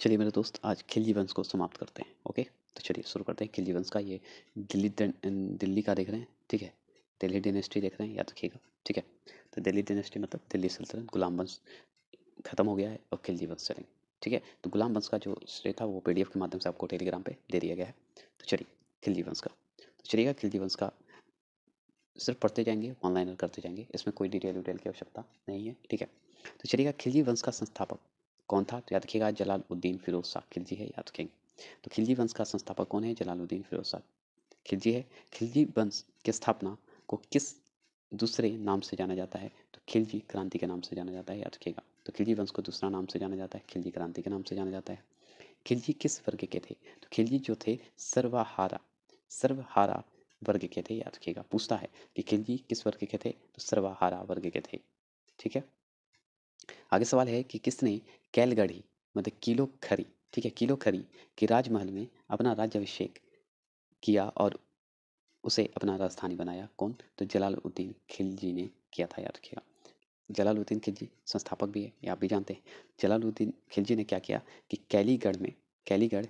चलिए मेरे दोस्त आज खिलजी वंश को समाप्त करते हैं ओके तो चलिए शुरू करते हैं खिलजी वंश का ये दिल्ली अं, दिल्ली का देख रहे हैं ठीक है दिल्ली डिनेस्टी देख रहे हैं याद रखिएगा ठीक है तो दिल्ली डिनेस्टी मतलब दिल्ली सल्तनत गुलाम वंश खत्म हो गया है और खिलजी वंश चलेंगे ठीक है तो गुलाम वंश का जो श्रेय था वो पी के माध्यम से आपको टेलीग्राम पर दे दिया गया है तो चलिए खिलजी वंश का तो चलिएगा खिलजी वंश का सिर्फ पढ़ते जाएंगे ऑनलाइन करते जाएंगे इसमें कोई डिटेल विटेल की आवश्यकता नहीं है ठीक है तो चलिएगा खिलजी वंश का संस्थापक कौन था तो याद रखिएगा जलालुद्दीन फिरोज शाह खिलजी है याद रखेंगे तो खिलजी वंश का संस्थापक कौन है जलालुद्दीन फिरोज शाह खिलजी है खिलजी वंश की स्थापना को किस दूसरे नाम से जाना जाता है तो खिलजी क्रांति के नाम से जाना जाता है याद रखिएगा तो खिलजी वंश को दूसरा नाम से जाना जाता है खिलजी क्रांति के नाम से जाना जाता है खिलजी किस वर्ग के थे तो खिलजी जो थे सर्वाहारा सर्वहारा वर्ग के थे याद रखिएगा पूछता है कि खिलजी किस वर्ग के थे तो सर्वाहारा वर्ग के थे ठीक है आगे सवाल है कि किसने कैलगढ़ी मतलब किलो खरी ठीक है किलो खरी के राजमहल में अपना राज्याभिषेक किया और उसे अपना राजधानी बनाया कौन तो जलालुद्दीन खिलजी ने किया था याद रखिएगा जलालुद्दीन खिलजी संस्थापक भी है ये आप भी जानते हैं जलालुद्दीन खिलजी ने क्या किया कि कैलीगढ़ में कैलीगढ़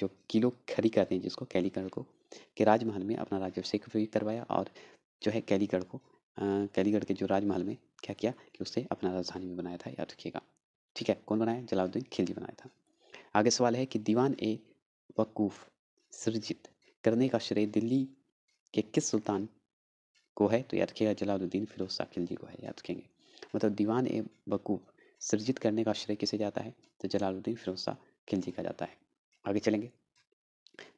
जो किलो खरी कहते हैं जिसको कैलीगढ़ को के राजमहल में अपना राज्य अभिषेक भी करवाया और जो है कैलीगढ़ को कैलीगढ़ के जो राजमहल में क्या किया कि उसे अपना राजधानी में बनाया था याद रखिएगा ठीक है कौन बनाया जलाउद्दीन खिलजी बनाया था आगे सवाल है कि दीवान ए वकूफ़ सृजित करने का श्रेय दिल्ली के किस सुल्तान को है तो याद रखिएगा जलाउद्दीन फिरोज शाह खिलजी को है याद रखेंगे मतलब दीवान ए वकूफ़ सृजित करने का श्रेय किसे जाता है तो जलालुद्दीन फिरोज शाह खिलजी का जाता है आगे चलेंगे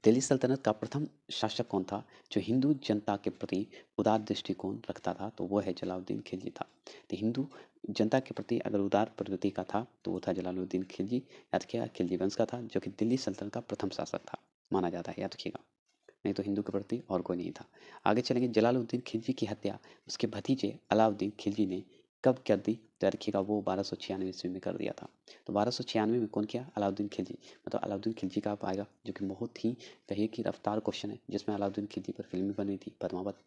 दिल्ली सल्तनत का प्रथम शासक कौन था जो हिंदू जनता के प्रति उदार दृष्टिकोण रखता था तो वो है जलालुद्दीन खिलजी था तो हिंदू जनता के प्रति अगर उदार प्रगति का था तो वो था जलालुद्दीन खिलजी याद किया खिलजी वंश का था जो कि दिल्ली सल्तनत का प्रथम शासक था माना जाता है याद रखिएगा नहीं तो हिंदू के प्रति और कोई नहीं था आगे चलेंगे जलालुद्दीन खिलजी की हत्या उसके भतीजे अलाउद्दीन खिलजी ने कब कर दी तो रखिएगा वो बारह सौ छियानवे ईस्वी में कर दिया था तो बारह सौ छियानवे में कौन किया अलाउद्दीन खिलजी मतलब अलाउद्दीन खिलजी का आप आएगा जो कि बहुत ही कहिए कि रफ्तार क्वेश्चन है जिसमें अलाउद्दीन खिलजी पर फिल्म बनी थी पदमावत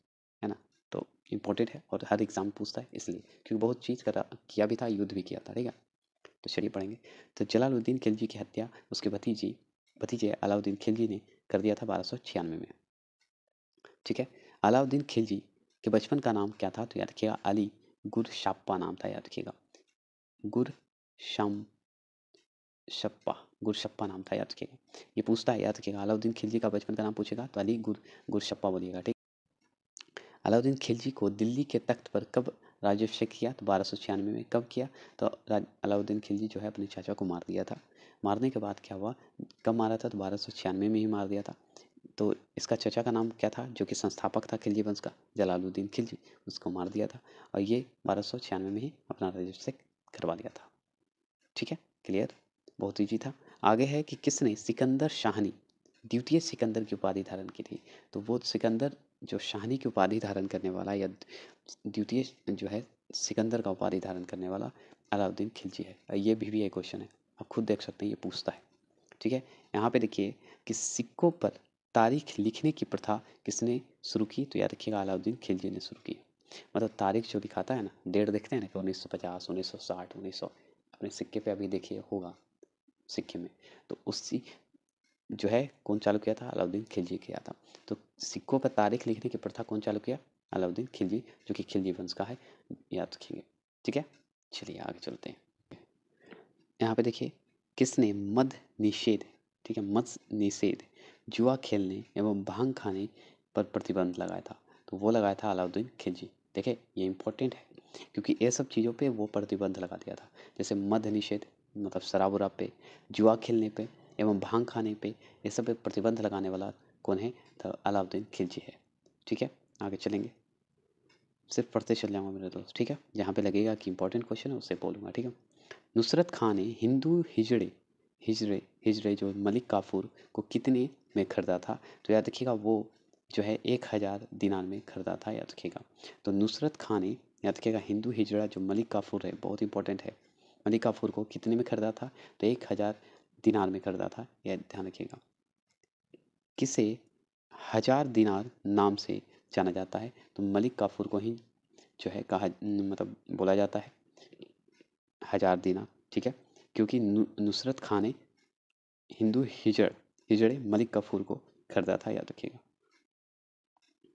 है ना तो इम्पोर्टेंट है और हर एग्जाम पूछता है इसलिए क्योंकि बहुत चीज़ कर किया भी था युद्ध भी किया था ठीक है तो चलिए पढ़ेंगे तो जलालुद्दीन खिलजी की हत्या उसके भतीजी भतीजे अलाउद्दीन खिलजी ने कर दिया था बारह सौ छियानवे में ठीक है अलाउद्दीन खिलजी के बचपन का नाम क्या था तो याद रखिएगा अली गुरशप्पा नाम था याद रखिएगा गुर शम शप्पा शप्पा नाम था याद रखिएगा ये पूछता है याद रखिएगा अलाउद्दीन खिलजी का बचपन का नाम पूछेगा तो अली गुर शप्पा बोलिएगा ठीक अलाउद्दीन खिलजी को दिल्ली के तख्त पर कब राजभिषेक किया तो बारह सौ छियानवे में कब किया तो अलाउद्दीन खिलजी जो है अपने चाचा को मार दिया था मारने के बाद क्या हुआ कब मारा था तो बारह सौ छियानवे में ही मार दिया था तो इसका चचा का नाम क्या था जो कि संस्थापक था खिलजी वंश का जलालुद्दीन खिलजी उसको मार दिया था और ये बारह सौ छियानवे में ही अपना रजिस्ट्रेशन करवा दिया था ठीक है क्लियर बहुत ईजी था आगे है कि किसने सिकंदर शाहनी द्वितीय सिकंदर की उपाधि धारण की थी तो वो सिकंदर जो शाहनी की उपाधि धारण करने वाला या द्वितीय जो है सिकंदर का उपाधि धारण करने वाला अलाउद्दीन खिलजी है ये भी भी एक क्वेश्चन है आप खुद देख सकते हैं ये पूछता है ठीक है यहाँ पे देखिए कि सिक्कों पर तारीख लिखने की प्रथा किसने शुरू की तो याद रखिएगा अलाउद्दीन खिलजी ने शुरू की मतलब तारीख जो लिखाता है ना डेट देखते हैं ना कि उन्नीस सौ पचास उन्नीस सौ साठ उन्नीस सौ अपने सिक्के पे अभी देखिए होगा सिक्के में तो उसी जो है कौन चालू किया था अलाउद्दीन खिलजी किया था तो सिक्कों पर तारीख लिखने की प्रथा कौन चालू किया अलाउद्दीन खिलजी जो कि खिलजी वंश का है याद रखेंगे ठीक है चलिए आगे चलते हैं यहाँ पे देखिए किसने मध निषेध ठीक है मध निषेध जुआ खेलने एवं भांग खाने पर प्रतिबंध लगाया था तो वो लगाया था अलाउद्दीन खिलजी देखे ये इंपॉर्टेंट है क्योंकि ये सब चीज़ों पे वो प्रतिबंध लगा दिया था जैसे मध्य निषेध मतलब शराब उराब पे जुआ खेलने पे एवं भांग खाने पे ये सब पे प्रतिबंध लगाने वाला कौन है तो अलाउद्दीन खिलजी है ठीक है आगे चलेंगे सिर्फ पढ़ते चल जाऊँगा मेरे दोस्त ठीक है जहाँ पे लगेगा कि इंपॉर्टेंट क्वेश्चन है उससे बोलूँगा ठीक है नुसरत खां ने हिंदू हिजड़े हिजरे हिजरे जो मलिक काफ़ूर को कितने में ख़रीदा था तो याद रखिएगा वो जो है एक हज़ार दिनार में ख़रीदा था याद रखिएगा तो नुसरत खान ने याद रखिएगा हिंदू हिजड़ा जो मलिक काफ़ूर है बहुत इंपॉर्टेंट है मलिक काफ़ूर को कितने में ख़रीदा था तो एक हज़ार दिनार में ख़रीदा था यह ध्यान रखिएगा किसे हज़ार दिनार नाम से जाना जाता है तो मलिक काफ़ूर को ही जो है कहा मतलब बोला जाता है हज़ार दिनार ठीक है क्योंकि नुसरत खान ने हिंदू हिजड़ हिजड़े मलिक कफूर को खरीदा था याद रखिएगा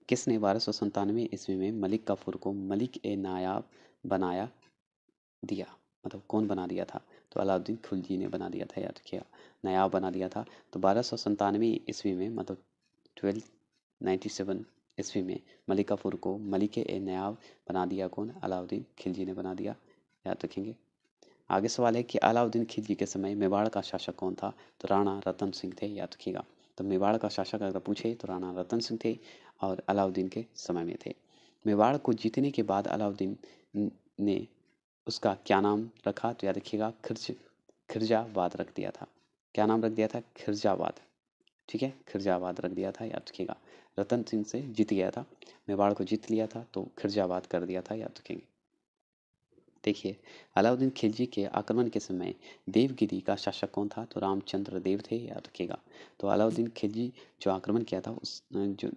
किसने बारह सौ संतानवे ईस्वी में मलिक कफूर को मलिक ए नायाब बनाया दिया मतलब कौन बना दिया था तो अलाउद्दीन खुलजी ने बना दिया था याद रखिएगा नायाब बना दिया था तो बारह सौ संतानवे ईस्वी में मतलब ट्वेल्व नाइन्टी सेवन ईस्वी में मलिक कफूर को मलिक ए नायाब बना दिया कौन अलाउद्दीन खिलजी ने बना दिया याद रखेंगे आगे सवाल है कि अलाउद्दीन खिलजी के समय मेवाड़ का शासक कौन था तो राणा रतन सिंह थे याद रखिएगा तो मेवाड़ का शासक अगर पूछे तो राणा रतन सिंह थे और अलाउद्दीन के समय में थे मेवाड़ को जीतने के बाद अलाउद्दीन ने उसका क्या नाम रखा तो याद रखिएगा खिरज खिर्जावाद रख दिया था क्या नाम रख दिया था खिर्जावाद ठीक है खिर्जावाद रख दिया था याद रखिएगा रतन सिंह से जीत गया था मेवाड़ को जीत लिया था तो खिर्जावाद कर दिया था याद रखेंगे देखिए अलाउद्दीन खिलजी के आक्रमण के समय देवगिरी का शासक कौन था तो रामचंद्र देव थे याद रखिएगा तो अलाउद्दीन खिलजी जो आक्रमण किया था उस जो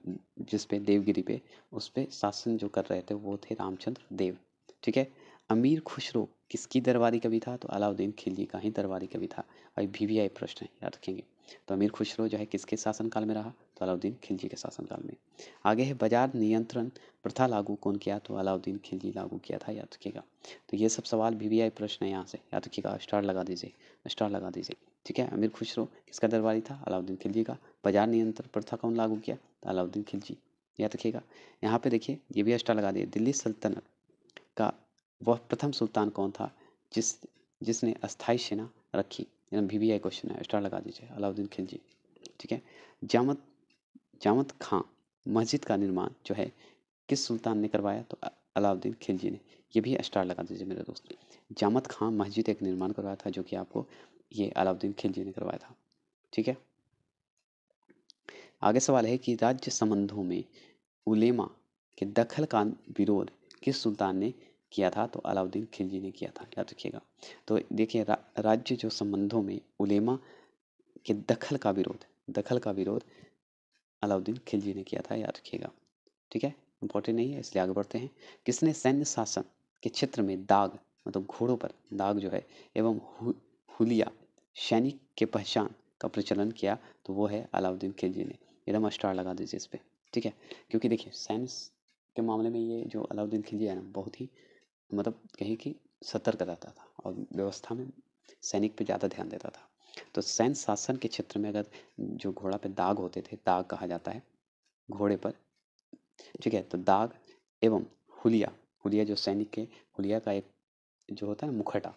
जिस पे देवगिरी पे उस पे शासन जो कर रहे थे वो थे रामचंद्र देव ठीक है अमीर खुशरो किसकी दरबारी कवि था तो अलाउद्दीन खिलजी का ही दरबारी कवि था और वी वी आई प्रश्न याद रखेंगे तो अमीर खुशरो जो है किसके शासनकाल में रहा अलाउद्दीन खिलजी के शासनकाल में आगे है बाजार नियंत्रण प्रथा लागू कौन किया तो अलाउद्दीन खिलजी लागू किया था याद रखिएगा तो ये सब सवाल भी, भी प्रश्न है यहाँ से याद रखिएगा स्टार लगा दीजिए स्टार लगा दीजिए ठीक है अमीर खुसरो किसका दरबारी था अलाउद्दीन खिलजी का बाजार नियंत्रण प्रथा कौन लागू किया तो अलाउद्दीन खिलजी याद रखिएगा यहाँ पर देखिए ये भी स्टार लगा दिए दिल्ली सल्तनत का वह प्रथम सुल्तान कौन था जिस जिसने अस्थायी सेना रखी यानी वी वी आई क्वेश्चन है स्टार लगा दीजिए अलाउद्दीन खिलजी ठीक है जामत जामत खां मस्जिद का निर्माण जो है किस सुल्तान ने करवाया तो अलाउद्दीन खिलजी ने ये भी स्टार लगा दीजिए मेरे दोस्त जामत खां मस्जिद एक निर्माण करवाया था जो कि आपको ये अलाउद्दीन खिलजी ने करवाया था ठीक है आगे सवाल है कि राज्य संबंधों में उलेमा के दखल का विरोध किस सुल्तान ने किया था तो अलाउद्दीन खिलजी ने किया था याद रखिएगा तो देखिए रा, राज्य जो संबंधों में उलेमा के दखल का विरोध दखल का विरोध अलाउद्दीन खिलजी ने किया था याद रखिएगा ठीक है इंपॉर्टेंट नहीं है इसलिए आगे बढ़ते हैं किसने सैन्य शासन के क्षेत्र में दाग मतलब घोड़ों पर दाग जो है एवं हुलिया सैनिक के पहचान का प्रचलन किया तो वो है अलाउद्दीन खिलजी ने एकदम स्टार लगा दीजिए इस पर ठीक है क्योंकि देखिए साइंस के मामले में ये जो अलाउद्दीन खिलजी है ना बहुत ही मतलब कहीं कि सतर्क रहता था और व्यवस्था में सैनिक पे ज़्यादा ध्यान देता था तो सैन्य शासन के क्षेत्र में अगर जो घोड़ा पे दाग होते थे दाग कहा जाता है घोड़े पर ठीक है तो दाग एवं हुलिया हुलिया जो सैनिक के हुलिया का एक जो होता है मुखटा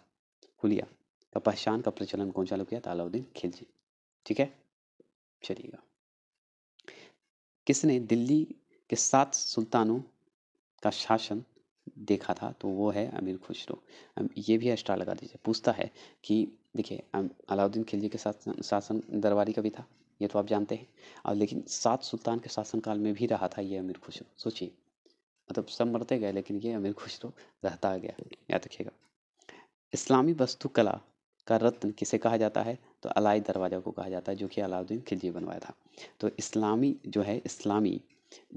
हुलिया का पहचान का प्रचलन कौन चालू किया था अलाउद्दीन खिलजी ठीक है चलिएगा किसने दिल्ली के सात सुल्तानों का शासन देखा था तो वो है अमीर खुसरो ये भी एक्स्ट्रा लगा दीजिए पूछता है कि देखिए अलाउद्दीन खिलजी के साथ शासन दरबारी का भी था ये तो आप जानते हैं और लेकिन सात सुल्तान के शासनकाल में भी रहा था ये अमीर खुशरो सोचिए मतलब सब मरते गए लेकिन ये अमीर खुशरो रहता गया याद रखिएगा इस्लामी वस्तुकला का रत्न किसे कहा जाता है तो अलाई दरवाज़ा को कहा जाता है जो कि अलाउद्दीन खिलजी बनवाया था तो इस्लामी जो है इस्लामी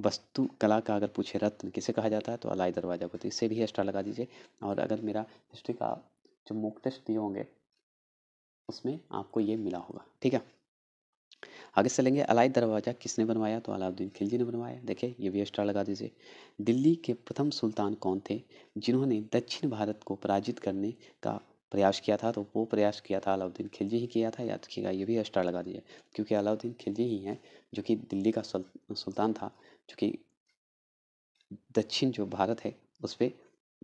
वस्तु कला का अगर पूछे रत्न किसे कहा जाता है तो अलाई दरवाज़ा को तो इससे भी एक्स्ट्रा लगा दीजिए और अगर मेरा हिस्ट्री का जो मुक्त टेस्ट दिए होंगे उसमें आपको ये मिला होगा ठीक है आगे चलेंगे अलाई दरवाज़ा किसने बनवाया तो अलाउद्दीन खिलजी ने बनवाया देखिए ये भी एक्स्ट्रा लगा दीजिए दिल्ली के प्रथम सुल्तान कौन थे जिन्होंने दक्षिण भारत को पराजित करने का प्रयास किया था तो वो प्रयास किया था अलाउद्दीन खिलजी ही किया था याद रखिएगा ये भी एस्ट्रा लगा दीजिए क्योंकि अलाउद्दीन खिलजी ही हैं जो कि दिल्ली का सुल्तान था जो कि दक्षिण जो भारत है उस पर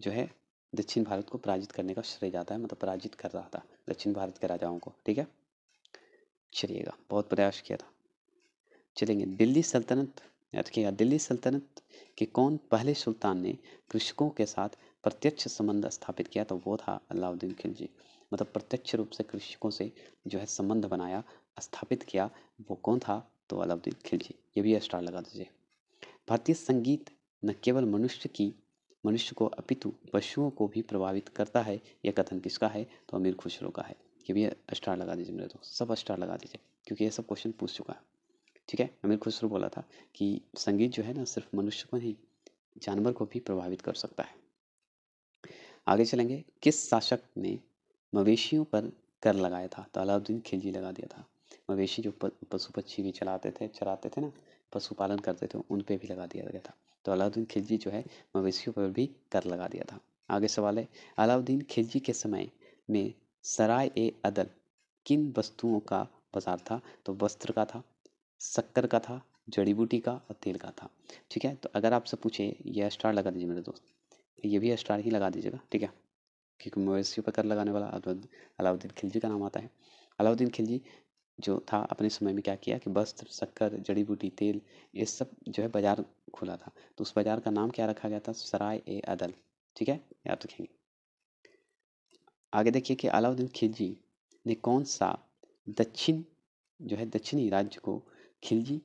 जो है दक्षिण भारत को पराजित करने का श्रेय जाता है मतलब पराजित कर रहा था दक्षिण भारत के राजाओं को ठीक है चलिएगा बहुत प्रयास किया था चलेंगे दिल्ली सल्तनत रखिएगा दिल्ली सल्तनत के कौन पहले सुल्तान ने कृषकों के साथ प्रत्यक्ष संबंध स्थापित किया तो वो था अलाउद्दीन खिलजी मतलब प्रत्यक्ष रूप से कृषकों से जो है संबंध बनाया स्थापित किया वो कौन था तो अलाउद्दीन खिलजी ये भी स्टार लगा दीजिए भारतीय संगीत न केवल मनुष्य की मनुष्य को अपितु पशुओं को भी प्रभावित करता है यह कथन किसका है तो अमीर खुसरो का है कि भैया स्टार लगा दीजिए मेरे दोस्त सब स्टार लगा दीजिए क्योंकि ये सब क्वेश्चन पूछ चुका है ठीक है अमीर खुसरो बोला था कि संगीत जो है ना सिर्फ मनुष्य को नहीं जानवर को भी प्रभावित कर सकता है आगे चलेंगे किस शासक ने मवेशियों पर कर लगाया था तो अलाउद्दीन खिलजी लगा दिया था मवेशी जो पशु पक्षी भी चलाते थे चराते थे ना पशुपालन करते थे उन पर भी लगा दिया गया था तो अलाउद्दीन खिलजी जो है मवेशियों पर भी कर लगा दिया था आगे सवाल है अलाउद्दीन खिलजी के समय में सराय ए अदल किन वस्तुओं का बाजार था तो वस्त्र का था शक्कर का था जड़ी बूटी का और तेल का था ठीक है तो अगर आपसे पूछे यह स्टार लगा दीजिए मेरे दोस्त ये भी स्टार ही लगा दीजिएगा ठीक है क्योंकि मवेशियों पर कर लगाने वाला अलाउद्दीन खिलजी का नाम आता है अलाउद्दीन खिलजी जो था अपने समय में क्या किया कि वस्त्र शक्कर जड़ी बूटी तेल ये सब जो है बाज़ार खुला था तो उस बाज़ार का नाम क्या रखा गया था सराय ए अदल ठीक है याद रखेंगे आगे देखिए कि अलाउद्दीन खिलजी ने कौन सा दक्षिण जो है दक्षिणी राज्य को खिलजी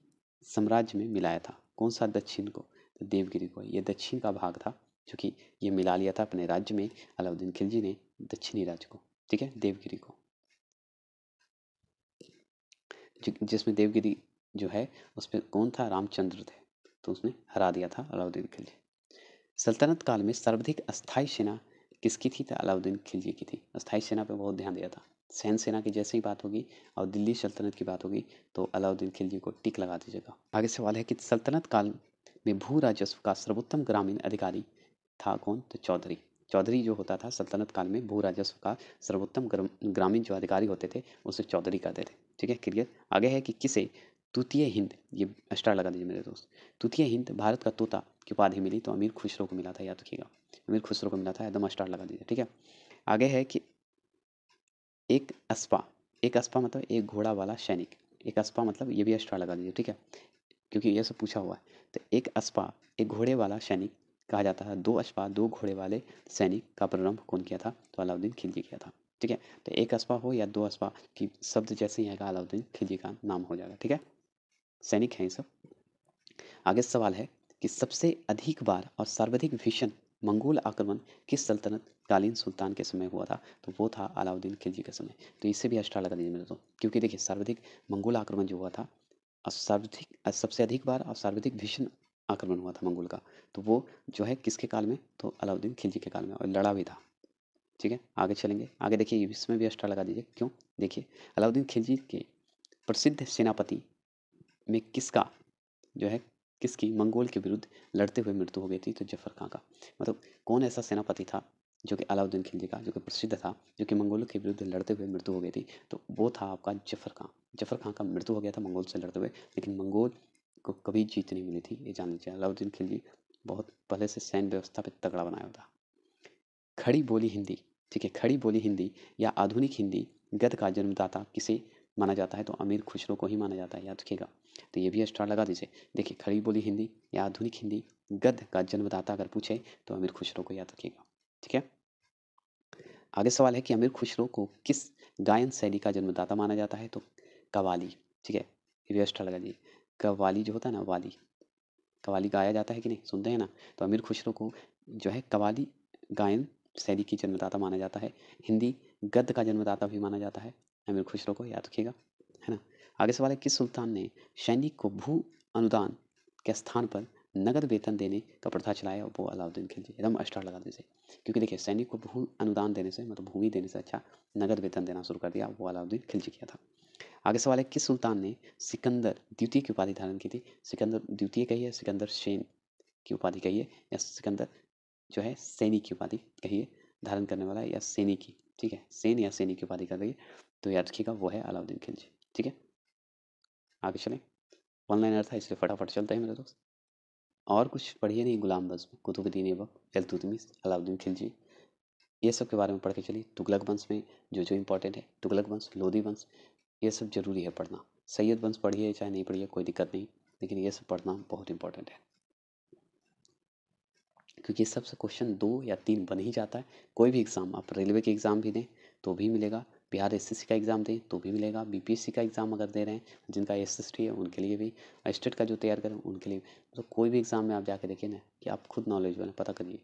साम्राज्य में मिलाया था कौन सा दक्षिण को तो देवगिरी को ये दक्षिण का भाग था क्योंकि ये मिला लिया था अपने राज्य में अलाउद्दीन खिलजी ने दक्षिणी राज्य को ठीक है देवगिरी को जिसमें देवगिरी जो है उसमें कौन था रामचंद्र थे तो उसने हरा दिया था अलाउद्दीन खिलजी सल्तनत काल में सर्वाधिक अस्थाई सेना किसकी थी तो अलाउद्दीन खिलजी की थी अस्थाई सेना पर बहुत ध्यान दिया था सैन सेना की जैसे ही बात होगी और दिल्ली सल्तनत की बात होगी तो अलाउद्दीन खिलजी को टिक लगा दीजिएगा आगे सवाल है कि सल्तनत काल में भू राजस्व का सर्वोत्तम ग्रामीण अधिकारी था कौन तो चौधरी चौधरी जो होता था सल्तनत काल में भू राजस्व का सर्वोत्तम ग्रामीण जो अधिकारी होते थे उसे चौधरी कहते थे ठीक है क्लियर आगे है कि किसे तृतीय हिंद ये स्टार लगा दीजिए मेरे दोस्त तृतीय हिंद भारत का तोता की उपाधि मिली तो अमीर खुसरो को मिला था याद रखिएगा अमीर खुसरो को मिला था एकदम स्टार लगा दीजिए ठीक है आगे है कि एक अस्पा एक अस्पा मतलब एक घोड़ा वाला सैनिक एक अस्पा मतलब ये भी स्टार लगा दीजिए ठीक है क्योंकि यह सब पूछा हुआ है तो एक अस्पा एक घोड़े वाला सैनिक कहा जाता है दो अस्पा दो घोड़े वाले सैनिक का प्रारंभ कौन किया था तो अलाउद्दीन खिलजी किया था ठीक है तो एक अस्पा हो या दो अस्पा की शब्द जैसे ही आएगा अलाउद्दीन खिलजी का नाम हो जाएगा ठीक है सैनिक हैं ये सब आगे सवाल है कि सबसे अधिक बार और सर्वाधिक भीषण मंगोल आक्रमण किस सल्तनत कालीन सुल्तान के समय हुआ था तो वो था अलाउद्दीन खिलजी के समय तो इससे भी अष्टा लगा दीजिए मेरे दोस्तों क्योंकि देखिए सर्वाधिक मंगोल आक्रमण जो हुआ था और सर्वाधिक सबसे अधिक बार और सर्वाधिक भीषण आक्रमण हुआ था मंगोल का तो वो जो है किसके काल में तो अलाउद्दीन खिलजी के काल में और लड़ा भी था ठीक है आगे चलेंगे आगे देखिए इसमें भी अस्टार लगा दीजिए क्यों देखिए अलाउद्दीन खिलजी के प्रसिद्ध सेनापति में किसका जो है किसकी मंगोल के विरुद्ध लड़ते हुए मृत्यु हो गई थी तो जफर खां का मतलब कौन ऐसा सेनापति था जो कि अलाउद्दीन खिलजी का जो कि प्रसिद्ध था जो कि मंगोलों के विरुद्ध लड़ते हुए मृत्यु हो गई थी तो वो था आपका जफर खां जफर खां का मृत्यु हो गया था मंगोल से लड़ते हुए लेकिन मंगोल को कभी जीत नहीं मिली थी ये जान लीजिए अलाउद्दीन खिलजी बहुत पहले से सैन्य व्यवस्था पर तगड़ा बनाया हुआ था खड़ी बोली हिंदी ठीक है खड़ी बोली हिंदी या आधुनिक हिंदी गद का जन्मदाता किसे माना जाता है तो अमीर खुसरो को ही माना जाता है याद रखिएगा तो ये भी स्टार लगा दीजिए देखिए खड़ी बोली हिंदी या आधुनिक हिंदी गद का जन्मदाता अगर पूछे तो अमीर खुसरो को याद रखिएगा ठीक है आगे सवाल है कि अमीर खुसरो को किस गायन शैली का जन्मदाता माना जाता है तो कवाली ठीक है ये भी लगा दीजिए कवाली जो होता है ना वाली कवाली गाया जाता है कि नहीं सुनते हैं ना तो अमीर खुसरो को जो है कवाली गायन शैली की जन्मदाता माना जाता है हिंदी गद्य का जन्मदाता भी माना जाता है अमीर खुसरो को याद रखिएगा है ना आगे सवाल है किस सुल्तान ने सैनिक को भू अनुदान के स्थान पर नगद वेतन देने का प्रथा चलाया वो अलाउद्दीन खिलजी एकदम अस्टार लगा से क्योंकि देखिए सैनिक को भू अनुदान देने से मतलब भूमि देने से अच्छा नगद वेतन देना शुरू कर दिया वो अलाउद्दीन खिलजी किया था आगे सवाल है किस सुल्तान ने सिकंदर द्वितीय की उपाधि धारण की थी सिकंदर द्वितीय कही है सिकंदर सेन की उपाधि कही है या सिकंदर जो है सैनी की उपाधि कहिए धारण करने वाला है या सैनी की ठीक है सैन या सैनी की उपाधि कर कहिए तो याद रखिएगा वो है अलाउद्दीन खिलजी ठीक है आगे चलें ऑनलाइन लाइनर है इसलिए फटाफट चलता है मेरे दोस्त और कुछ पढ़िए नहीं गुलाम बस में कुतुबुद्दीन एबक एलतुतमिस अलाउद्दीन खिलजी ये सब के बारे में पढ़ के चलिए तुगलक वंश में जो जो इंपॉर्टेंट है तुगलक वंश लोधी वंश ये सब जरूरी है पढ़ना सैयद वंश पढ़िए चाहे नहीं पढ़िए कोई दिक्कत नहीं लेकिन ये सब पढ़ना बहुत इंपॉर्टेंट है क्योंकि इस क्वेश्चन दो या तीन बन ही जाता है कोई भी एग्ज़ाम आप रेलवे के एग्ज़ाम भी दें तो भी मिलेगा बिहार एस का एग्ज़ाम दें तो भी मिलेगा बीपीएससी का एग्ज़ाम अगर दे रहे हैं जिनका एस है उनके लिए भी स्टेट का जो तैयार करें उनके लिए तो कोई भी एग्ज़ाम में आप जाके देखें ना कि आप खुद नॉलेज वाले पता करिए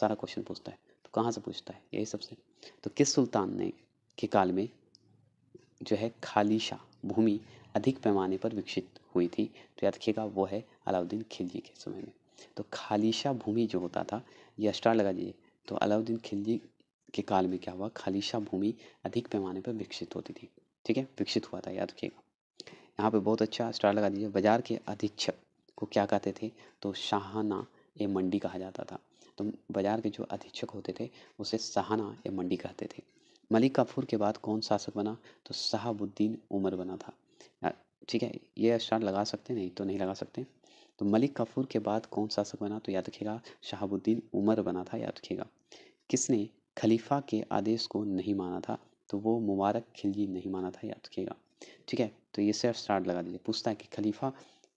सारा क्वेश्चन पूछता है तो कहाँ से पूछता है यही सबसे तो किस सुल्तान ने के काल में जो है खालिशा भूमि अधिक पैमाने पर विकसित हुई थी तो याद रखिएगा वो है अलाउद्दीन खिलजी के समय में तो खालिशा भूमि जो होता था ये अस्टार लगा दीजिए तो अलाउद्दीन खिलजी के काल में क्या हुआ खालिशा भूमि अधिक पैमाने पर विकसित होती थी ठीक है विकसित हुआ था याद रखिएगा यहाँ पे बहुत अच्छा स्टार लगा दीजिए बाजार के अधीक्षक को क्या कहते थे तो शाहाना ए मंडी कहा जाता था तो बाजार के जो अधीक्षक होते थे उसे सहाना ए मंडी कहते थे मलिक काफूर के बाद कौन शासक बना तो शहाबुद्दीन उमर बना था ठीक है ये स्टार लगा सकते नहीं तो नहीं लगा सकते तो मलिक कपूर के बाद कौन शासक बना तो याद रखिएगा शहाबुद्दीन उमर बना था याद रखिएगा किसने खलीफा के आदेश को नहीं माना था तो वो मुबारक खिलजी नहीं माना था याद रखिएगा ठीक है तो ये सिर्फ स्टार्ट लगा दीजिए पूछता है कि खलीफा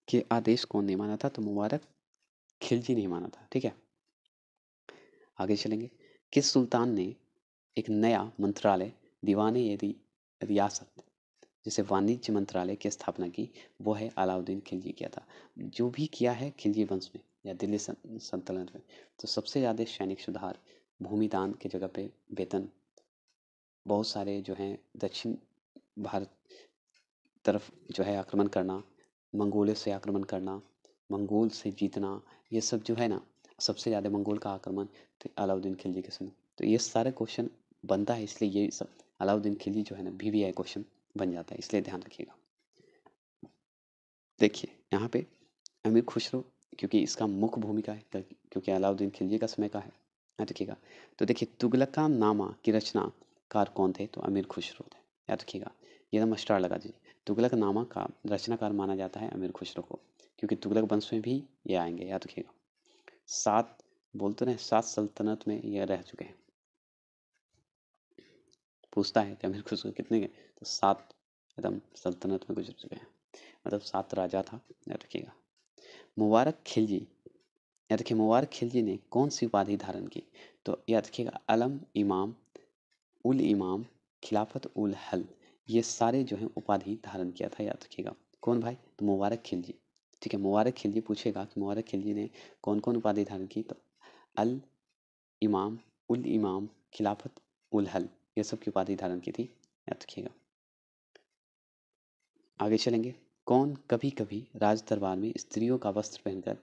के आदेश कौन नहीं माना था तो मुबारक खिलजी नहीं माना था ठीक है आगे चलेंगे किस सुल्तान ने एक नया मंत्रालय दीवान रियासत जिसे वाणिज्य मंत्रालय की स्थापना की वो है अलाउद्दीन खिलजी किया था जो भी किया है खिलजी वंश में या दिल्ली सल्तनत में तो सबसे ज़्यादा सैनिक सुधार भूमिदान के जगह पे वेतन बहुत सारे जो हैं दक्षिण भारत तरफ जो है आक्रमण करना मंगोले से आक्रमण करना मंगोल से जीतना ये सब जो है ना सबसे ज़्यादा मंगोल का आक्रमण तो अलाउद्दीन खिलजी के समय तो ये सारे क्वेश्चन बनता है इसलिए ये सब अलाउद्दीन खिलजी जो है ना भी वी आई क्वेश्चन बन जाता है इसलिए ध्यान रखिएगा देखिए यहाँ पे अमीर खुसरो क्योंकि इसका मुख्य भूमिका है क्योंकि अलाउद्दीन खिलजी का समय का है याद रखिएगा तो देखिए तुगलका नामा की रचना कार कौन थे तो अमीर खुसरो थे याद रखिएगा ये नम स्टार लगा दीजिए तुगलक नामा का रचनाकार माना जाता है अमीर खुसरो को क्योंकि तुगलक वंश में भी ये आएंगे याद रखिएगा सात बोलते रहे सात सल्तनत में ये रह चुके हैं पूछता है कि अमीर खुसरो कितने गए तो सात एकदम सल्तनत में गुजर चुके हैं मतलब सात राजा था याद रखिएगा मुबारक खिलजी याद रखिए मुबारक खिलजी ने कौन सी उपाधि धारण की तो याद रखिएगा अलम इमाम उल इमाम खिलाफत उल हल ये सारे जो हैं उपाधि धारण किया था याद रखिएगा कौन भाई तो मुबारक खिलजी ठीक है मुबारक खिलजी पूछेगा कि मुबारक खिलजी ने कौन कौन उपाधि धारण की तो अल इमाम उल इमाम खिलाफत उल हल ये सब की उपाधि धारण की थी याद रखिएगा आगे चलेंगे कौन कभी कभी राज दरबार में स्त्रियों का वस्त्र पहनकर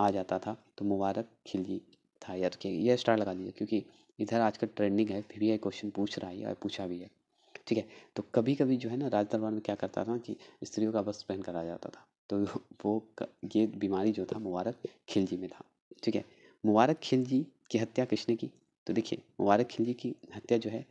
आ जाता था तो मुबारक खिली था याद रखिएगा यह स्टार लगा दीजिए क्योंकि इधर आज का ट्रेंडिंग है फिर भी यह क्वेश्चन पूछ रहा है और पूछा भी है ठीक है तो कभी कभी जो है ना राज दरबार में क्या करता था कि स्त्रियों का वस्त्र पहन आ जाता था तो वो ये बीमारी जो था मुबारक खिलजी में था ठीक है मुबारक खिलजी की हत्या किसने की तो देखिए मुबारक खिलजी की हत्या जो है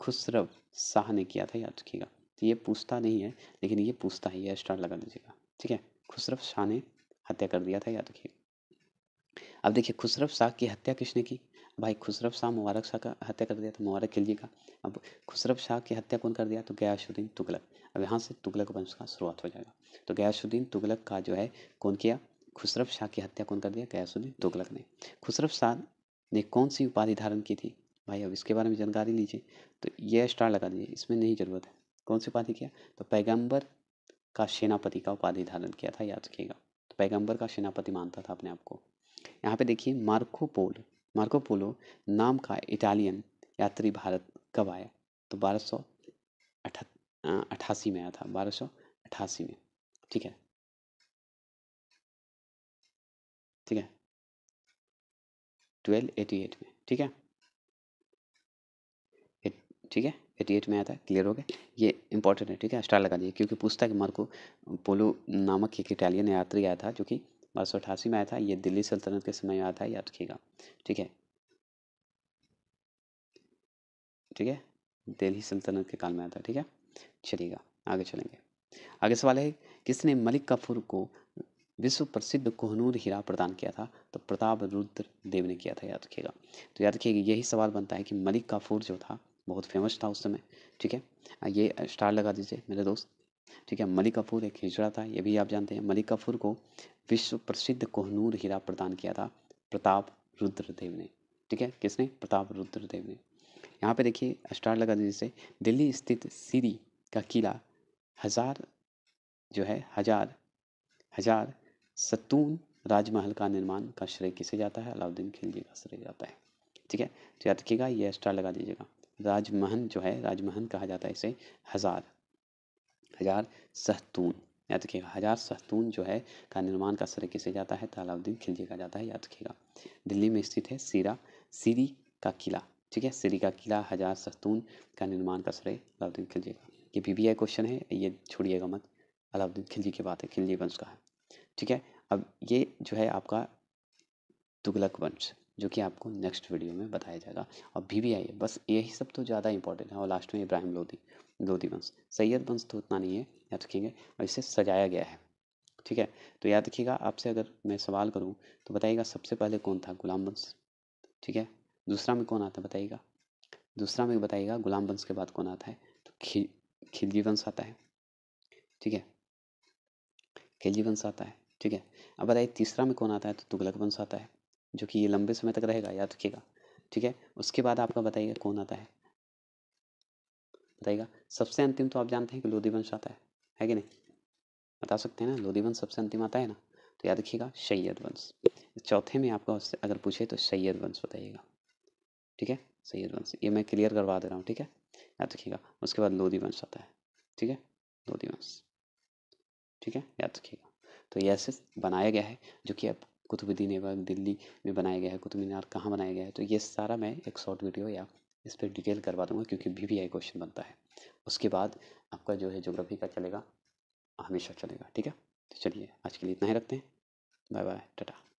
खुसरव शाह ने किया था याद रखिएगा तो ये पूछता नहीं है लेकिन ये पूछता है ये स्टार लगा दीजिएगा ठीक है खुसरव शाह ने हत्या कर दिया था याद रखिएगा अब देखिए खुसरव शाह की हत्या किसने की भाई खुसरफ शाह मुबारक शाह का हत्या कर दिया तो मुबारक खिलजी का अब खुसरफ शाह की हत्या कौन कर दिया तो गयाशुद्दीन तुगलक अब यहाँ से तुगलक वंश का शुरुआत हो जाएगा तो गयाशुद्दीन तुगलक का जो है कौन किया खुसरफ शाह की हत्या कौन कर दिया गयासुद्दीन तुगलक ने खुसरफ शाह ने कौन सी उपाधि धारण की थी भाई अब इसके बारे में जानकारी लीजिए तो ये स्टार लगा दीजिए इसमें नहीं ज़रूरत है कौन सी उपाधि किया तो पैगंबर का सेनापति का उपाधि धारण किया था याद रखिएगा तो पैगंबर का सेनापति मानता था अपने आप को यहाँ पे देखिए मार्को मार्कोपोलो मार्को पोलो नाम का इटालियन यात्री भारत कब आया तो बारह सौ अठासी में आया था बारह सौ अठासी में ठीक है ठीक है ट्वेल्व एटी एट में ठीक है ठीक है एटी एट में आया था क्लियर हो गया ये इंपॉर्टेंट है ठीक है स्टार लगा दिए क्योंकि पूछता है कि मार्को पोलो नामक एक इटालियन यात्री आया था जो कि बारह सौ अठासी में आया था ये दिल्ली सल्तनत के समय आया था याद रखिएगा ठीक है ठीक है दिल्ली सल्तनत के काल में आया था ठीक है चलिएगा आगे चलेंगे आगे सवाल है किसने मलिक कफूर को विश्व प्रसिद्ध कोहनूर हीरा प्रदान किया था तो प्रताप रुद्र देव ने किया था याद रखिएगा तो याद रखिएगा यही सवाल बनता है कि मलिक काफूर जो था बहुत फेमस था उस समय ठीक है ये स्टार लगा दीजिए मेरे दोस्त ठीक है मलिक कपूर एक हिजड़ा था ये भी आप जानते हैं मलिक कपूर को विश्व प्रसिद्ध कोहनूर हीरा प्रदान किया था प्रताप रुद्रदेव ने ठीक है किसने प्रताप रुद्रदेव ने यहाँ पे देखिए स्टार लगा दीजिए से दिल्ली स्थित सीरी का किला हजार जो है हजार हजार सतून राजमहल का निर्माण का श्रेय किसे जाता है अलाउद्दीन खिलजी का श्रेय जाता है ठीक है तो याद रखिएगा ये स्टार लगा दीजिएगा राजमहन जो है राजमहन कहा जाता है इसे हजार हजार सहतून याद रखिएगा हजार सहतून जो है का निर्माण का श्रेय किसे जाता है तालाउद्दीन खिलजी का जाता है याद रखिएगा दिल्ली में स्थित है सीरा सीरी का किला ठीक है सीरी का किला हजार सहतून का निर्माण का श्रेय अलाउद्दीन खिलजी का ये पी क्वेश्चन है ये छोड़िएगा मत अलाउद्दीन खिलजी की बात है खिलजी वंश का है ठीक है अब ये जो है आपका तुगलक वंश जो कि आपको नेक्स्ट वीडियो में बताया जाएगा और बी बी आई बस यही सब तो ज़्यादा इंपॉर्टेंट है और लास्ट में इब्राहिम लोधी लोधी वंश सैयद वंश तो उतना नहीं है याद रखेंगे और इसे सजाया गया है ठीक है तो याद रखिएगा आपसे अगर मैं सवाल करूँ तो बताइएगा सबसे पहले कौन था गुलाम वंश ठीक है दूसरा में कौन आता है बताइएगा दूसरा में बताइएगा गुलाम वंश के बाद कौन आता है तो खिल खिलजी वंश आता है ठीक है खिलजी वंश आता है ठीक है अब बताइए तीसरा में कौन आता है तो तुगलक वंश आता है जो कि ये लंबे समय तक रहेगा याद रखिएगा ठीक है उसके बाद आपका बताइएगा कौन आता है बताइएगा सबसे अंतिम तो आप जानते हैं कि लोधी वंश आता है है कि नहीं बता सकते हैं ना लोधी वंश सबसे अंतिम आता है ना तो याद रखिएगा सैयद वंश चौथे में आपका अगर पूछे तो सैयद वंश बताइएगा ठीक है सैयद वंश ये मैं क्लियर करवा दे रहा हूँ ठीक है याद रखिएगा उसके बाद लोधी वंश आता है ठीक है लोधी वंश ठीक है याद रखिएगा तो ये ऐसे बनाया गया है जो कि आप कुतुबुद्दीन ऐबक दिल्ली में बनाया गया है कुतुब मीनार कहाँ बनाया गया है तो ये सारा मैं एक शॉर्ट वीडियो या इस पर डिटेल करवा दूँगा क्योंकि वी वी आई क्वेश्चन बनता है उसके बाद आपका जो है जोग्राफी का चलेगा हमेशा चलेगा ठीक है तो चलिए आज के लिए इतना ही रखते हैं बाय बाय टाटा